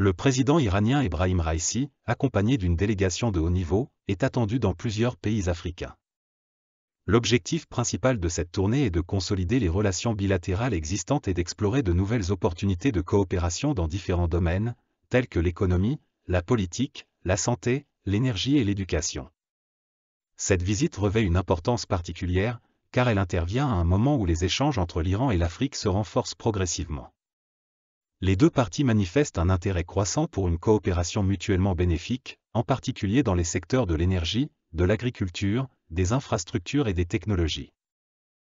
Le président iranien Ibrahim Raisi, accompagné d'une délégation de haut niveau, est attendu dans plusieurs pays africains. L'objectif principal de cette tournée est de consolider les relations bilatérales existantes et d'explorer de nouvelles opportunités de coopération dans différents domaines, tels que l'économie, la politique, la santé, l'énergie et l'éducation. Cette visite revêt une importance particulière, car elle intervient à un moment où les échanges entre l'Iran et l'Afrique se renforcent progressivement les deux parties manifestent un intérêt croissant pour une coopération mutuellement bénéfique, en particulier dans les secteurs de l'énergie, de l'agriculture, des infrastructures et des technologies.